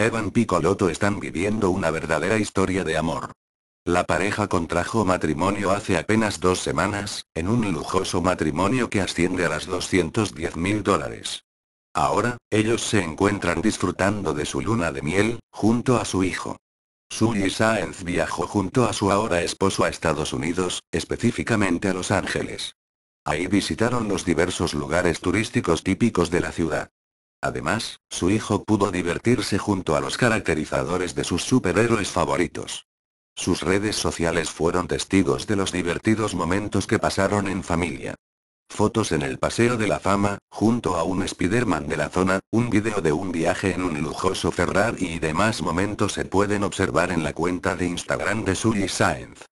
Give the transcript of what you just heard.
Evan y están viviendo una verdadera historia de amor. La pareja contrajo matrimonio hace apenas dos semanas, en un lujoso matrimonio que asciende a las 210 mil dólares. Ahora, ellos se encuentran disfrutando de su luna de miel, junto a su hijo. Sully Saenz viajó junto a su ahora esposo a Estados Unidos, específicamente a Los Ángeles. Ahí visitaron los diversos lugares turísticos típicos de la ciudad. Además, su hijo pudo divertirse junto a los caracterizadores de sus superhéroes favoritos. Sus redes sociales fueron testigos de los divertidos momentos que pasaron en familia. Fotos en el Paseo de la Fama, junto a un Spider-Man de la zona, un video de un viaje en un lujoso Ferrari y demás momentos se pueden observar en la cuenta de Instagram de Sully Science.